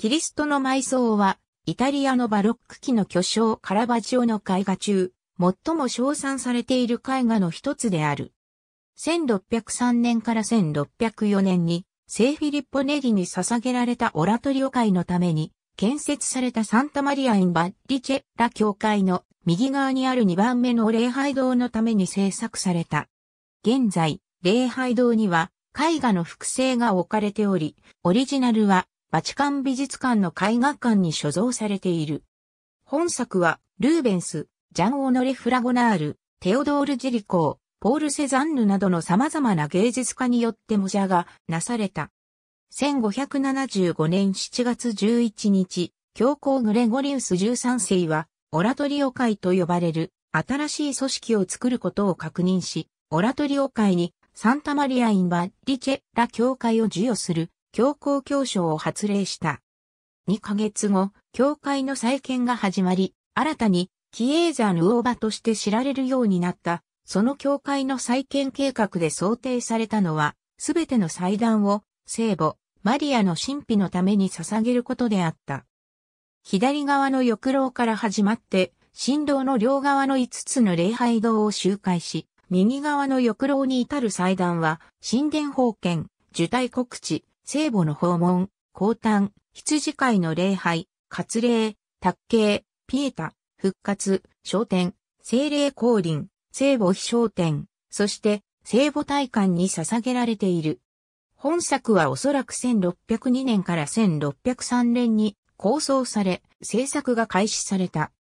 キリストの埋葬は、イタリアのバロック期の巨匠カラバジオの絵画中、最も称賛されている絵画の一つである。1603年から1604年に、聖フィリッポ・ネリに捧げられたオラトリオ会のために、建設されたサンタマリア・イン・バッリチェラ教会の右側にある2番目の礼拝堂のために制作された。現在、礼拝堂には絵画の複製が置かれており、オリジナルはバチカン美術館の絵画館に所蔵されている。本作は、ルーベンス、ジャン・オノレ・フラゴナール、テオドール・ジリコー、ポール・セザンヌなどの様々な芸術家によって模写がなされた。1575年7月11日、教皇グレゴリウス13世は、オラトリオ会と呼ばれる新しい組織を作ることを確認し、オラトリオ会にサンタマリア・イン・バリチェ・ラ教会を授与する教皇教書を発令した。2ヶ月後、教会の再建が始まり、新たにキエーザヌオーバとして知られるようになった、その教会の再建計画で想定されたのは、すべての祭壇を聖母、マリアの神秘のために捧げることであった。左側の浴楼から始まって、神道の両側の5つの礼拝堂を周回し、右側の浴楼に至る祭壇は、神殿封建、受胎告知、聖母の訪問、降誕、羊飼いの礼拝、割礼、卓形、ピエタ、復活、昇天、聖霊降臨、聖母非昇天、そして聖母大観に捧げられている。本作はおそらく1602年から1603年に構想され、制作が開始された。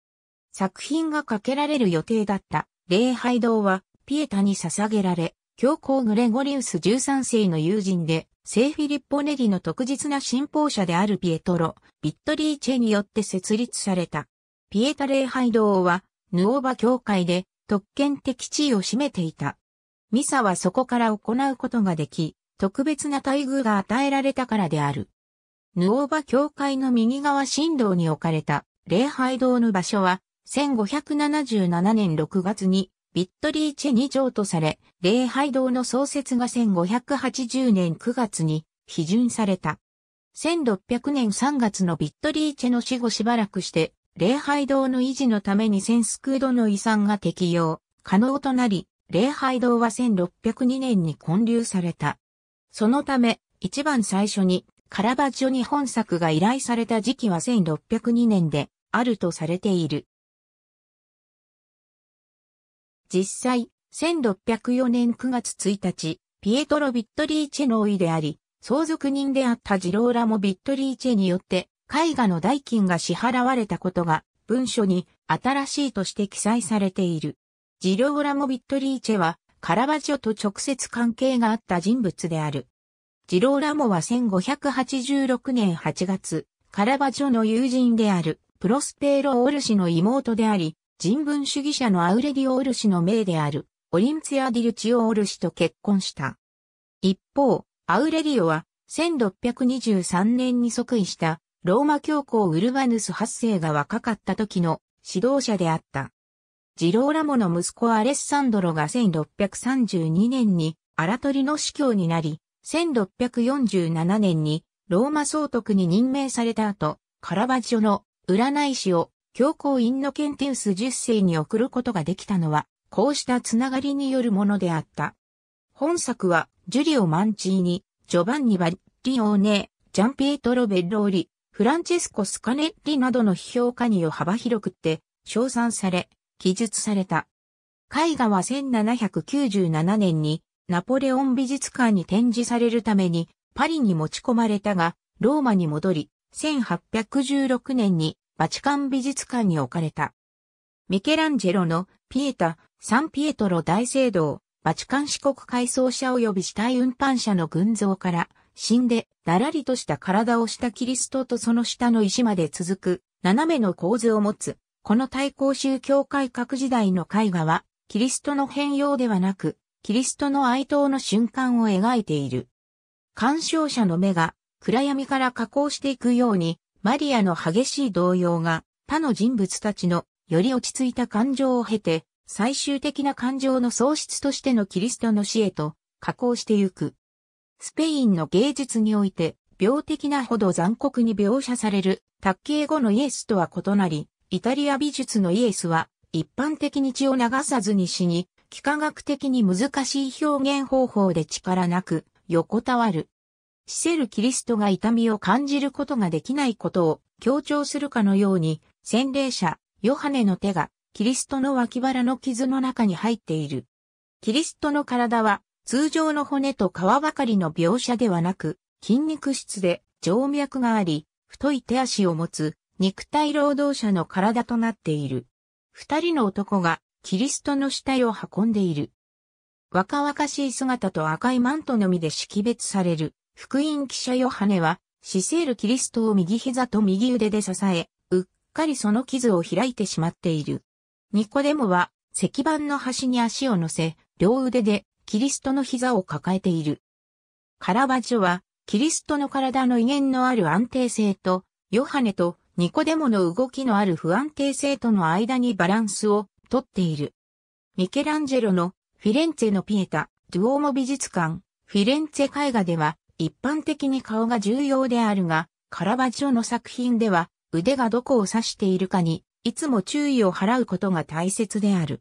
作品がかけられる予定だった礼拝堂はピエタに捧げられ、教皇グレゴリウス13世の友人で聖フィリッポ・ネリの特実な信奉者であるピエトロ・ビットリーチェによって設立された。ピエタ礼拝堂は、ヌオーバ教会で特権的地位を占めていた。ミサはそこから行うことができ、特別な待遇が与えられたからである。ヌオーバ教会の右側神道に置かれた礼拝堂の場所は、1577年6月にビットリーチェ2条とされ、礼拝堂の創設が1580年9月に批准された。1600年3月のビットリーチェの死後しばらくして、礼拝堂の維持のためにセンスクードの遺産が適用、可能となり、礼拝堂は1602年に建立された。そのため、一番最初にカラバッジョに本作が依頼された時期は1602年であるとされている。実際、1604年9月1日、ピエトロ・ビットリーチェの老いであり、相続人であったジローラもビットリーチェによって、絵画の代金が支払われたことが、文書に新しいとして記載されている。ジローラモ・ビットリーチェは、カラバジョと直接関係があった人物である。ジローラモは1586年8月、カラバジョの友人である、プロスペーロ・オル氏の妹であり、人文主義者のアウレディオ・オルシの命である、オリンツィア・ディルチオ・オルシと結婚した。一方、アウレディオは、1623年に即位した、ローマ教皇ウルバヌス8世が若かった時の指導者であった。ジローラモの息子アレッサンドロが1632年に荒取の司教になり、1647年にローマ総督に任命された後、カラバジョの占い師を教皇インノケンテウス10世に送ることができたのは、こうしたつながりによるものであった。本作は、ジュリオ・マンチーニ、ジョバンニ・バリオーネ、ジャンピエトロ・ベッローリ、フランチェスコ・スカネッリなどの批評家によ幅広くって、称賛され、記述された。絵画は1797年にナポレオン美術館に展示されるためにパリに持ち込まれたが、ローマに戻り、1816年にバチカン美術館に置かれた。ミケランジェロのピエタ、サンピエトロ大聖堂、バチカン四国改装者及び死体運搬者の群像から、死んで、だらりとした体をしたキリストとその下の石まで続く、斜めの構図を持つ、この対抗宗教改革時代の絵画は、キリストの変容ではなく、キリストの哀悼の瞬間を描いている。鑑賞者の目が暗闇から加工していくように、マリアの激しい動揺が他の人物たちのより落ち着いた感情を経て最終的な感情の喪失としてのキリストの死へと加工してゆく。スペインの芸術において病的なほど残酷に描写される卓形後のイエスとは異なり、イタリア美術のイエスは一般的に血を流さずに死に、幾何学的に難しい表現方法で力なく横たわる。死せるキリストが痛みを感じることができないことを強調するかのように、洗礼者、ヨハネの手が、キリストの脇腹の傷の中に入っている。キリストの体は、通常の骨と皮ばかりの描写ではなく、筋肉質で静脈があり、太い手足を持つ肉体労働者の体となっている。二人の男がキリストの死体を運んでいる。若々しい姿と赤いマントのみで識別される。福音記者ヨハネは、シセールキリストを右膝と右腕で支え、うっかりその傷を開いてしまっている。ニコデモは、石板の端に足を乗せ、両腕でキリストの膝を抱えている。カラバジョは、キリストの体の威厳のある安定性と、ヨハネとニコデモの動きのある不安定性との間にバランスをとっている。ミケランジェロのフィレンツェのピエタ・ドゥオーモ美術館、フィレンツェ絵画では、一般的に顔が重要であるが、カラバジョの作品では腕がどこを指しているかに、いつも注意を払うことが大切である。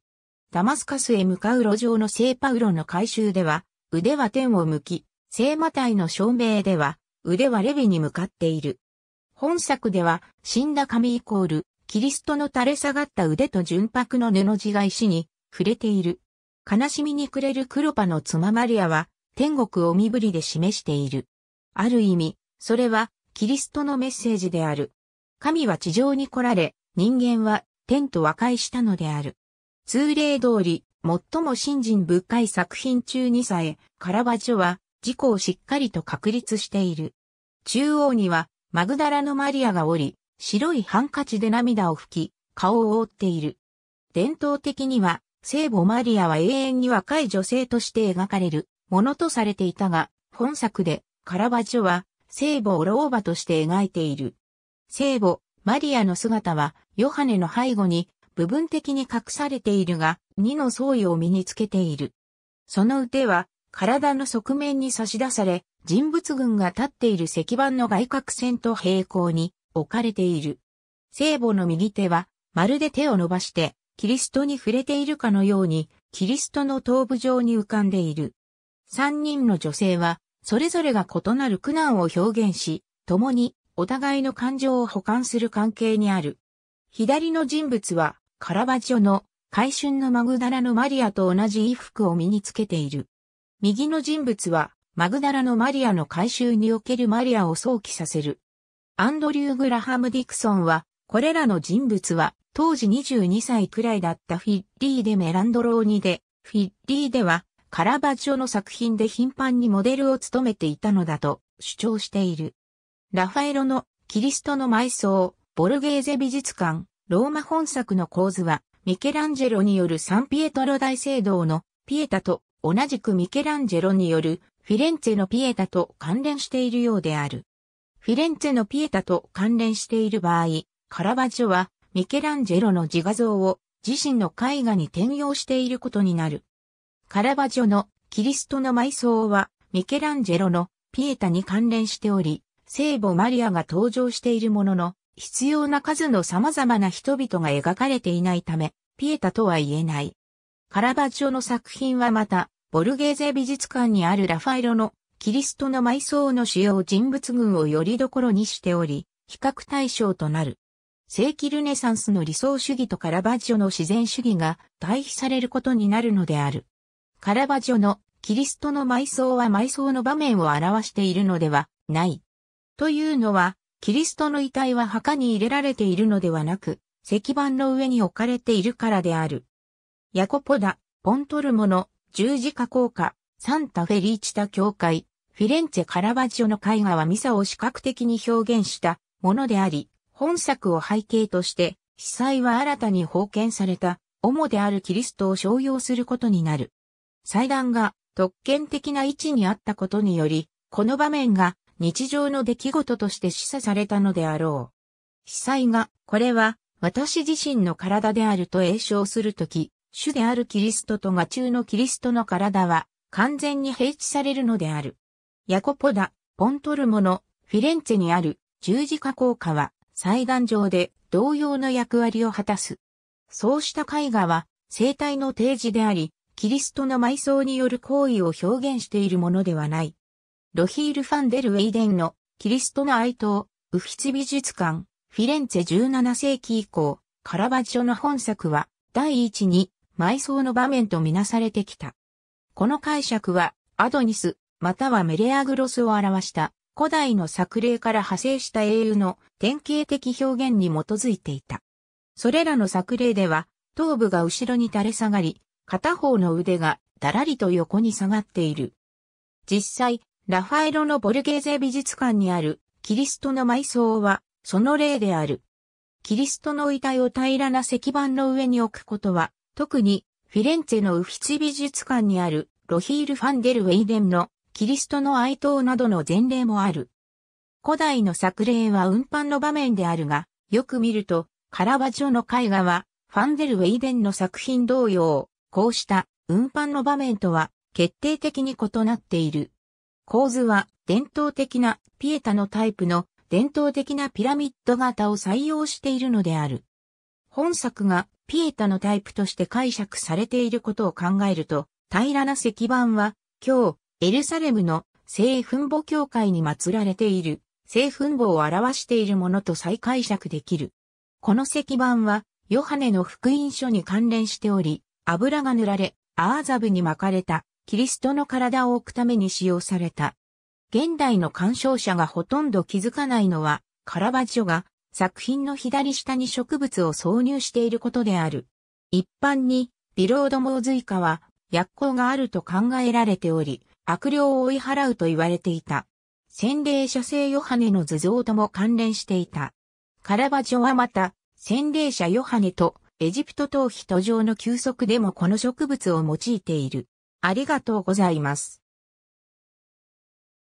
ダマスカスへ向かう路上の聖パウロの回収では、腕は天を向き、聖魔体の照明では、腕はレビに向かっている。本作では、死んだ神イコール、キリストの垂れ下がった腕と純白の布地が石に触れている。悲しみに暮れるクロパの妻マリアは、天国を身振りで示している。ある意味、それはキリストのメッセージである。神は地上に来られ、人間は天と和解したのである。通例通り、最も信心深い作品中にさえ、カラバジョは自己をしっかりと確立している。中央には、マグダラのマリアがおり、白いハンカチで涙を拭き、顔を覆っている。伝統的には、聖母マリアは永遠に若い女性として描かれる。ものとされていたが、本作でカラバジョは聖母を老婆として描いている。聖母、マリアの姿はヨハネの背後に部分的に隠されているが、二の創意を身につけている。その腕は体の側面に差し出され、人物群が立っている石板の外角線と平行に置かれている。聖母の右手は、まるで手を伸ばして、キリストに触れているかのように、キリストの頭部上に浮かんでいる。三人の女性は、それぞれが異なる苦難を表現し、共にお互いの感情を補完する関係にある。左の人物は、カラバジョの、海春のマグダラのマリアと同じ衣服を身につけている。右の人物は、マグダラのマリアの回収におけるマリアを想起させる。アンドリュー・グラハム・ディクソンは、これらの人物は、当時22歳くらいだったフィッリーでメランドローニで、フィッリーでは、カラバッジョの作品で頻繁にモデルを務めていたのだと主張している。ラファエロのキリストの埋葬、ボルゲーゼ美術館、ローマ本作の構図は、ミケランジェロによるサンピエトロ大聖堂のピエタと同じくミケランジェロによるフィレンツェのピエタと関連しているようである。フィレンツェのピエタと関連している場合、カラバッジョはミケランジェロの自画像を自身の絵画に転用していることになる。カラバジョのキリストの埋葬はミケランジェロのピエタに関連しており、聖母マリアが登場しているものの、必要な数の様々な人々が描かれていないため、ピエタとは言えない。カラバジョの作品はまた、ボルゲーゼ美術館にあるラファエロのキリストの埋葬の主要人物群をよりどころにしており、比較対象となる。正規ルネサンスの理想主義とカラバジョの自然主義が対比されることになるのである。カラバジョのキリストの埋葬は埋葬の場面を表しているのではない。というのは、キリストの遺体は墓に入れられているのではなく、石板の上に置かれているからである。ヤコポダ、ポントルモの十字架効果、サンタフェリーチタ教会、フィレンツェ・カラバジョの絵画はミサを視覚的に表現したものであり、本作を背景として、被災は新たに封建された、主であるキリストを商用することになる。祭壇が特権的な位置にあったことにより、この場面が日常の出来事として示唆されたのであろう。被災が、これは私自身の体であると詠唱するとき、主であるキリストとが中のキリストの体は完全に平地されるのである。ヤコポダ、ポントルモのフィレンツェにある十字架効果は祭壇上で同様の役割を果たす。そうした絵画は生体の提示であり、キリストの埋葬による行為を表現しているものではない。ロヒール・ファンデル・ウェイデンのキリストの哀悼、ウフィツ美術館、フィレンツェ17世紀以降、カラバッジョの本作は第一に埋葬の場面とみなされてきた。この解釈はアドニス、またはメレアグロスを表した古代の作例から派生した英雄の典型的表現に基づいていた。それらの作例では頭部が後ろに垂れ下がり、片方の腕がだらりと横に下がっている。実際、ラファエロのボルゲーゼ美術館にあるキリストの埋葬はその例である。キリストの遺体を平らな石板の上に置くことは、特にフィレンツェのウフィチ美術館にあるロヒール・ファンデル・ウェイデンのキリストの哀悼などの前例もある。古代の作例は運搬の場面であるが、よく見ると、カラバジョの絵画はファンデル・ウェイデンの作品同様、こうした運搬の場面とは決定的に異なっている。構図は伝統的なピエタのタイプの伝統的なピラミッド型を採用しているのである。本作がピエタのタイプとして解釈されていることを考えると、平らな石板は、今日、エルサレムの聖墳墓教会に祀られている、聖墳墓を表しているものと再解釈できる。この石板は、ヨハネの福音書に関連しており、油が塗られ、アーザブに巻かれた、キリストの体を置くために使用された。現代の鑑賞者がほとんど気づかないのは、カラバジョが作品の左下に植物を挿入していることである。一般に、ビロードモーズイカは薬効があると考えられており、悪霊を追い払うと言われていた。洗礼者聖ヨハネの図像とも関連していた。カラバジョはまた、洗礼者ヨハネとエジプト等ヒ途上の休息でもこの植物を用いている。ありがとうございます。